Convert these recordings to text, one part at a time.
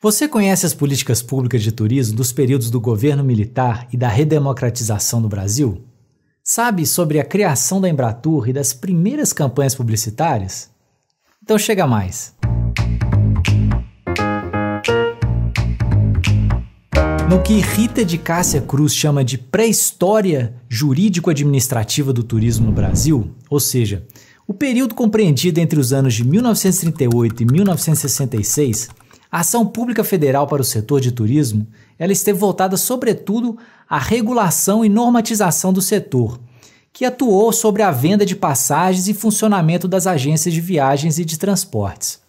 Você conhece as políticas públicas de turismo dos períodos do governo militar e da redemocratização no Brasil? Sabe sobre a criação da Embratur e das primeiras campanhas publicitárias? Então chega mais! No que Rita de Cássia Cruz chama de pré-história jurídico-administrativa do turismo no Brasil, ou seja, o período compreendido entre os anos de 1938 e 1966 a ação pública federal para o setor de turismo, ela esteve voltada sobretudo à regulação e normatização do setor, que atuou sobre a venda de passagens e funcionamento das agências de viagens e de transportes.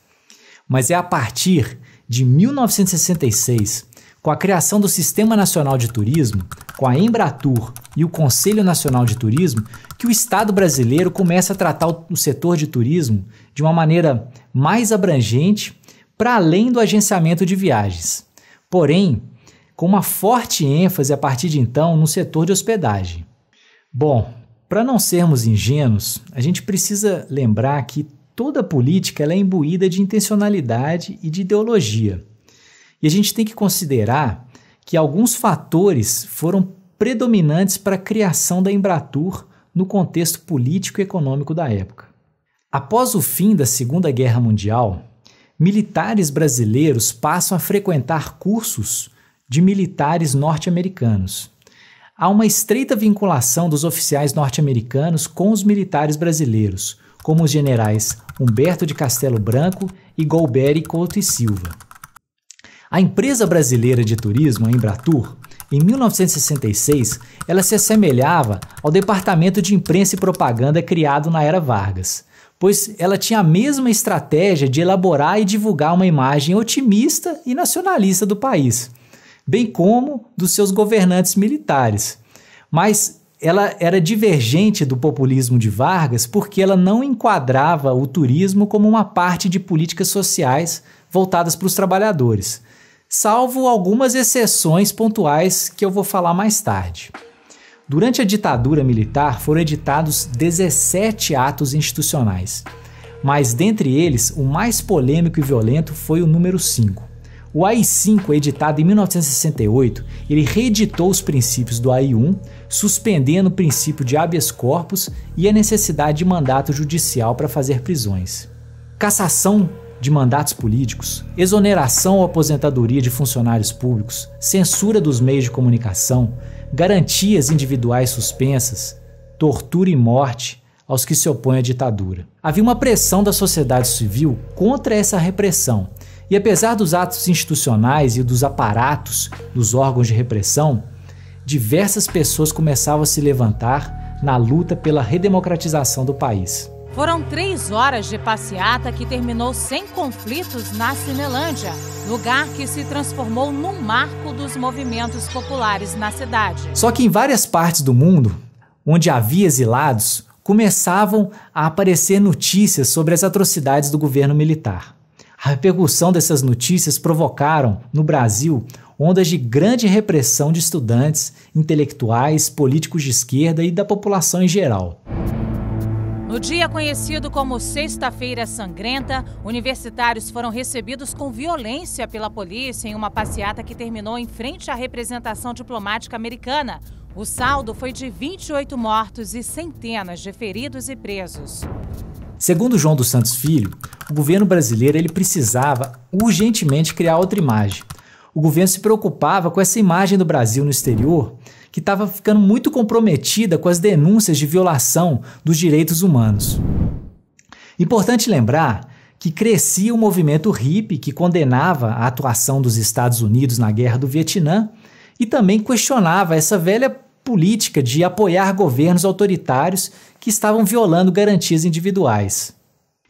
Mas é a partir de 1966, com a criação do Sistema Nacional de Turismo, com a Embratur e o Conselho Nacional de Turismo, que o Estado brasileiro começa a tratar o setor de turismo de uma maneira mais abrangente para além do agenciamento de viagens. Porém, com uma forte ênfase a partir de então no setor de hospedagem. Bom, para não sermos ingênuos, a gente precisa lembrar que toda política é imbuída de intencionalidade e de ideologia. E a gente tem que considerar que alguns fatores foram predominantes para a criação da Embratur no contexto político e econômico da época. Após o fim da Segunda Guerra Mundial, militares brasileiros passam a frequentar cursos de militares norte-americanos. Há uma estreita vinculação dos oficiais norte-americanos com os militares brasileiros, como os generais Humberto de Castelo Branco e Golbery Couto e Silva. A empresa brasileira de turismo, a Embratur, em 1966, ela se assemelhava ao departamento de imprensa e propaganda criado na era Vargas pois ela tinha a mesma estratégia de elaborar e divulgar uma imagem otimista e nacionalista do país, bem como dos seus governantes militares. Mas ela era divergente do populismo de Vargas porque ela não enquadrava o turismo como uma parte de políticas sociais voltadas para os trabalhadores, salvo algumas exceções pontuais que eu vou falar mais tarde. Durante a ditadura militar foram editados 17 atos institucionais, mas dentre eles o mais polêmico e violento foi o número 5. O AI-5, editado em 1968, ele reeditou os princípios do AI-1, suspendendo o princípio de habeas corpus e a necessidade de mandato judicial para fazer prisões. Cassação de mandatos políticos, exoneração ou aposentadoria de funcionários públicos, censura dos meios de comunicação, garantias individuais suspensas, tortura e morte aos que se opõem à ditadura. Havia uma pressão da sociedade civil contra essa repressão, e apesar dos atos institucionais e dos aparatos dos órgãos de repressão, diversas pessoas começavam a se levantar na luta pela redemocratização do país. Foram três horas de passeata que terminou sem conflitos na Cinelândia, lugar que se transformou num marco dos movimentos populares na cidade. Só que em várias partes do mundo, onde havia exilados, começavam a aparecer notícias sobre as atrocidades do governo militar. A repercussão dessas notícias provocaram, no Brasil, ondas de grande repressão de estudantes, intelectuais, políticos de esquerda e da população em geral. No dia conhecido como Sexta-feira Sangrenta, universitários foram recebidos com violência pela polícia em uma passeata que terminou em frente à representação diplomática americana. O saldo foi de 28 mortos e centenas de feridos e presos. Segundo João dos Santos Filho, o governo brasileiro ele precisava urgentemente criar outra imagem o governo se preocupava com essa imagem do Brasil no exterior que estava ficando muito comprometida com as denúncias de violação dos direitos humanos. Importante lembrar que crescia o movimento hippie que condenava a atuação dos Estados Unidos na Guerra do Vietnã e também questionava essa velha política de apoiar governos autoritários que estavam violando garantias individuais.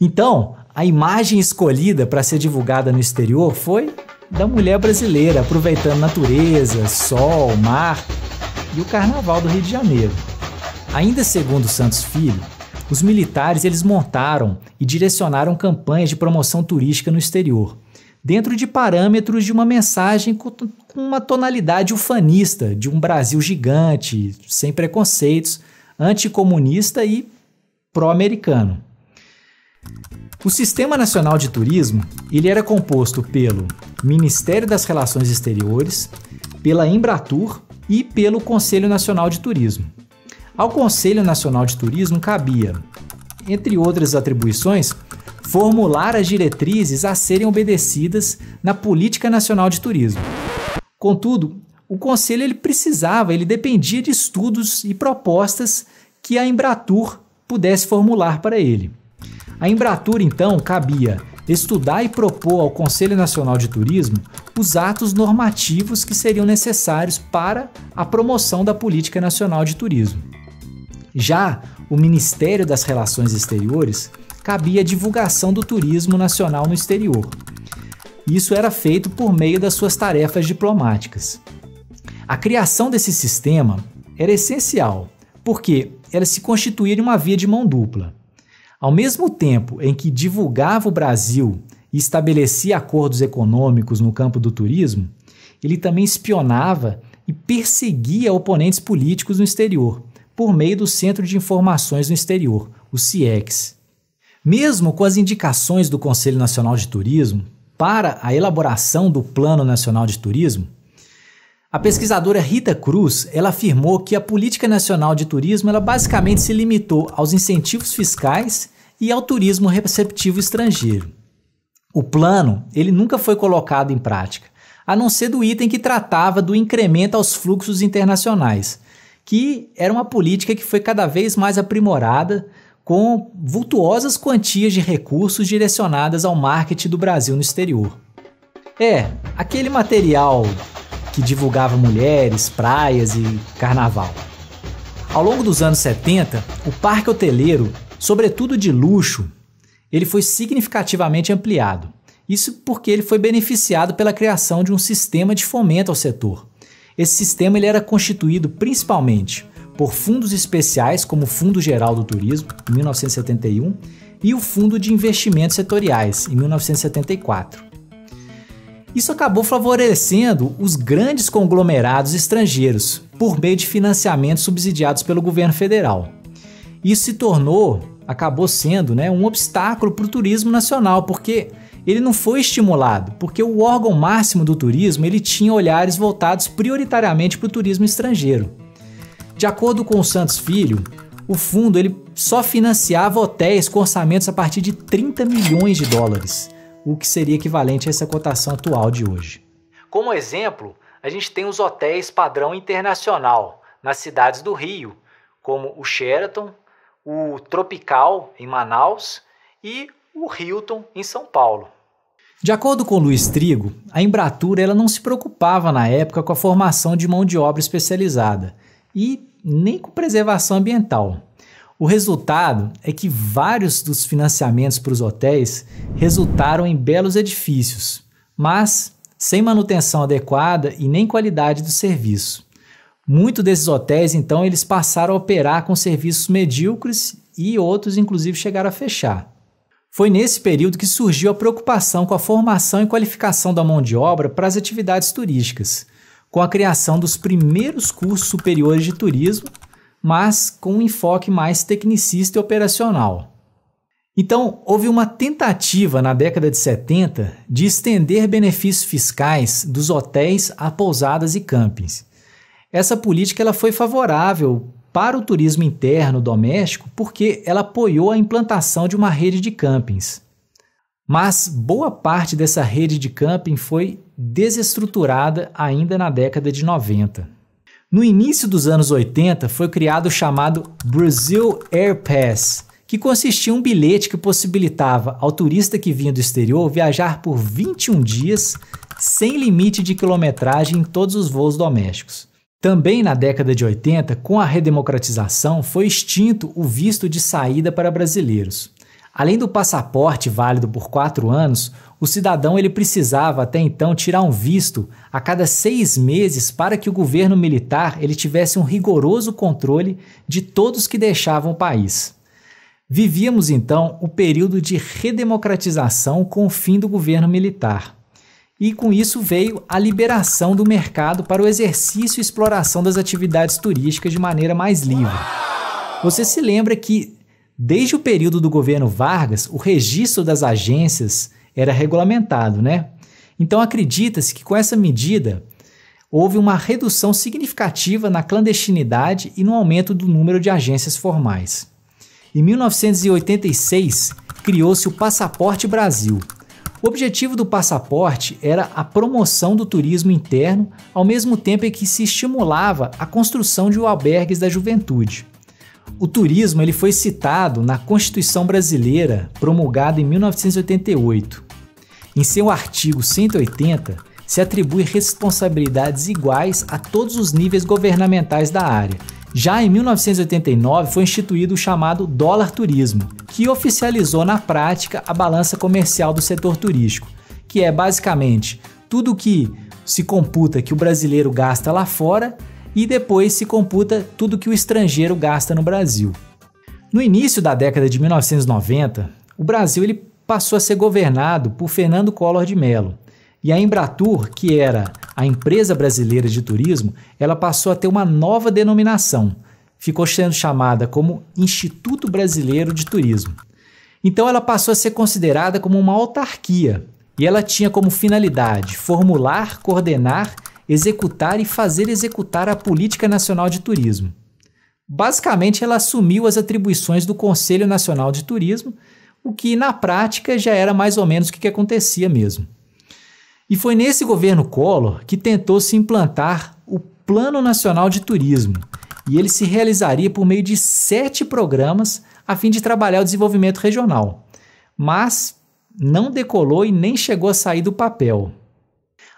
Então, a imagem escolhida para ser divulgada no exterior foi da mulher brasileira aproveitando natureza, sol, mar e o carnaval do Rio de Janeiro. Ainda segundo Santos Filho, os militares eles montaram e direcionaram campanhas de promoção turística no exterior, dentro de parâmetros de uma mensagem com uma tonalidade ufanista de um Brasil gigante, sem preconceitos, anticomunista e pró-americano. O Sistema Nacional de Turismo ele era composto pelo Ministério das Relações Exteriores, pela Embratur e pelo Conselho Nacional de Turismo. Ao Conselho Nacional de Turismo cabia, entre outras atribuições, formular as diretrizes a serem obedecidas na Política Nacional de Turismo. Contudo, o conselho ele precisava, ele dependia de estudos e propostas que a Embratur pudesse formular para ele. A Embratur, então, cabia estudar e propor ao Conselho Nacional de Turismo os atos normativos que seriam necessários para a promoção da Política Nacional de Turismo. Já o Ministério das Relações Exteriores cabia a divulgação do turismo nacional no exterior. Isso era feito por meio das suas tarefas diplomáticas. A criação desse sistema era essencial, porque ela se constituía uma via de mão dupla. Ao mesmo tempo em que divulgava o Brasil e estabelecia acordos econômicos no campo do turismo, ele também espionava e perseguia oponentes políticos no exterior, por meio do Centro de Informações no Exterior, o CIEX. Mesmo com as indicações do Conselho Nacional de Turismo para a elaboração do Plano Nacional de Turismo, a pesquisadora Rita Cruz, ela afirmou que a política nacional de turismo ela basicamente se limitou aos incentivos fiscais e ao turismo receptivo estrangeiro. O plano, ele nunca foi colocado em prática, a não ser do item que tratava do incremento aos fluxos internacionais, que era uma política que foi cada vez mais aprimorada com vultuosas quantias de recursos direcionadas ao marketing do Brasil no exterior. É, aquele material que divulgava mulheres, praias e carnaval. Ao longo dos anos 70, o parque hoteleiro, sobretudo de luxo, ele foi significativamente ampliado. Isso porque ele foi beneficiado pela criação de um sistema de fomento ao setor. Esse sistema ele era constituído principalmente por fundos especiais, como o Fundo Geral do Turismo, em 1971, e o Fundo de Investimentos Setoriais, em 1974. Isso acabou favorecendo os grandes conglomerados estrangeiros por meio de financiamentos subsidiados pelo governo federal. Isso se tornou, acabou sendo, né, um obstáculo para o turismo nacional, porque ele não foi estimulado, porque o órgão máximo do turismo ele tinha olhares voltados prioritariamente para o turismo estrangeiro. De acordo com o Santos Filho, o fundo ele só financiava hotéis com orçamentos a partir de 30 milhões de dólares o que seria equivalente a essa cotação atual de hoje. Como exemplo, a gente tem os hotéis padrão internacional nas cidades do Rio, como o Sheraton, o Tropical em Manaus e o Hilton em São Paulo. De acordo com Luiz Trigo, a Embratur ela não se preocupava na época com a formação de mão de obra especializada e nem com preservação ambiental. O resultado é que vários dos financiamentos para os hotéis resultaram em belos edifícios, mas sem manutenção adequada e nem qualidade do serviço. Muitos desses hotéis, então, eles passaram a operar com serviços medíocres e outros, inclusive, chegaram a fechar. Foi nesse período que surgiu a preocupação com a formação e qualificação da mão de obra para as atividades turísticas, com a criação dos primeiros cursos superiores de turismo mas com um enfoque mais tecnicista e operacional. Então, houve uma tentativa na década de 70 de estender benefícios fiscais dos hotéis a pousadas e campings. Essa política ela foi favorável para o turismo interno doméstico porque ela apoiou a implantação de uma rede de campings. Mas boa parte dessa rede de camping foi desestruturada ainda na década de 90. No início dos anos 80 foi criado o chamado Brazil Air Pass, que consistia em um bilhete que possibilitava ao turista que vinha do exterior viajar por 21 dias sem limite de quilometragem em todos os voos domésticos. Também na década de 80, com a redemocratização, foi extinto o visto de saída para brasileiros. Além do passaporte válido por quatro anos, o cidadão ele precisava até então tirar um visto a cada seis meses para que o governo militar ele tivesse um rigoroso controle de todos que deixavam o país. Vivíamos então o período de redemocratização com o fim do governo militar. E com isso veio a liberação do mercado para o exercício e exploração das atividades turísticas de maneira mais livre. Você se lembra que, desde o período do governo Vargas, o registro das agências era regulamentado, né? Então acredita-se que com essa medida houve uma redução significativa na clandestinidade e no aumento do número de agências formais. Em 1986, criou-se o Passaporte Brasil. O objetivo do passaporte era a promoção do turismo interno, ao mesmo tempo em que se estimulava a construção de albergues da juventude. O turismo ele foi citado na Constituição Brasileira, promulgada em 1988. Em seu artigo 180, se atribui responsabilidades iguais a todos os níveis governamentais da área. Já em 1989 foi instituído o chamado dólar turismo, que oficializou na prática a balança comercial do setor turístico, que é basicamente tudo que se computa que o brasileiro gasta lá fora e depois se computa tudo que o estrangeiro gasta no Brasil. No início da década de 1990, o Brasil ele passou a ser governado por Fernando Collor de Mello. E a Embratur, que era a empresa brasileira de turismo, ela passou a ter uma nova denominação. Ficou sendo chamada como Instituto Brasileiro de Turismo. Então ela passou a ser considerada como uma autarquia, e ela tinha como finalidade formular, coordenar executar e fazer executar a Política Nacional de Turismo. Basicamente, ela assumiu as atribuições do Conselho Nacional de Turismo, o que na prática já era mais ou menos o que acontecia mesmo. E foi nesse governo Collor que tentou se implantar o Plano Nacional de Turismo, e ele se realizaria por meio de sete programas a fim de trabalhar o desenvolvimento regional. Mas não decolou e nem chegou a sair do papel.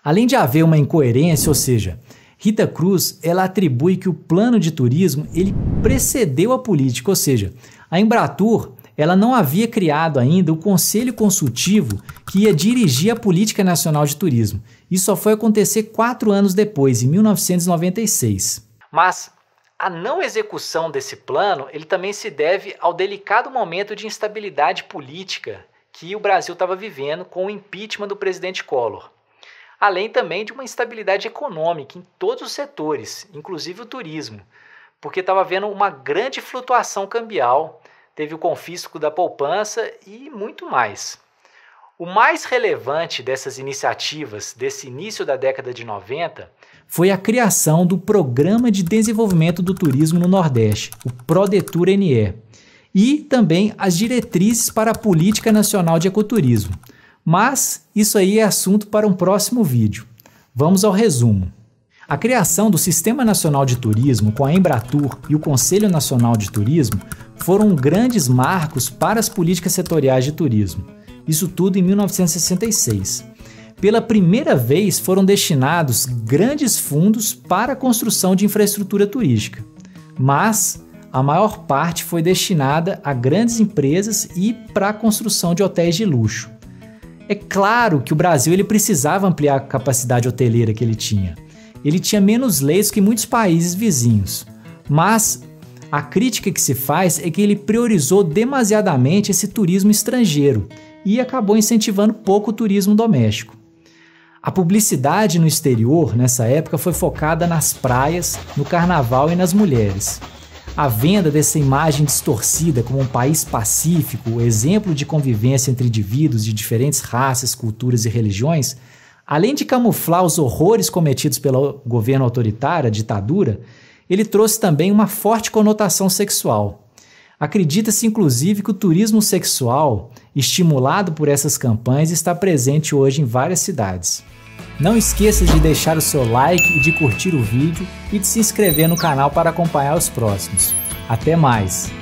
Além de haver uma incoerência, ou seja, Rita Cruz ela atribui que o plano de turismo ele precedeu a política, ou seja, a Embratur ela não havia criado ainda o conselho consultivo que ia dirigir a política nacional de turismo. Isso só foi acontecer quatro anos depois, em 1996. Mas a não execução desse plano ele também se deve ao delicado momento de instabilidade política que o Brasil estava vivendo com o impeachment do presidente Collor além também de uma instabilidade econômica em todos os setores, inclusive o turismo, porque estava havendo uma grande flutuação cambial, teve o confisco da poupança e muito mais. O mais relevante dessas iniciativas desse início da década de 90 foi a criação do Programa de Desenvolvimento do Turismo no Nordeste, o PRODETUR NE, e também as diretrizes para a Política Nacional de Ecoturismo, mas isso aí é assunto para um próximo vídeo. Vamos ao resumo. A criação do Sistema Nacional de Turismo com a Embratur e o Conselho Nacional de Turismo foram grandes marcos para as políticas setoriais de turismo. Isso tudo em 1966. Pela primeira vez foram destinados grandes fundos para a construção de infraestrutura turística, mas a maior parte foi destinada a grandes empresas e para a construção de hotéis de luxo. É claro que o Brasil ele precisava ampliar a capacidade hoteleira que ele tinha. Ele tinha menos leitos que muitos países vizinhos. Mas a crítica que se faz é que ele priorizou demasiadamente esse turismo estrangeiro e acabou incentivando pouco o turismo doméstico. A publicidade no exterior, nessa época, foi focada nas praias, no carnaval e nas mulheres. A venda dessa imagem distorcida como um país pacífico, exemplo de convivência entre indivíduos de diferentes raças, culturas e religiões, além de camuflar os horrores cometidos pelo governo autoritário, a ditadura, ele trouxe também uma forte conotação sexual. Acredita-se, inclusive, que o turismo sexual, estimulado por essas campanhas, está presente hoje em várias cidades. Não esqueça de deixar o seu like e de curtir o vídeo e de se inscrever no canal para acompanhar os próximos. Até mais!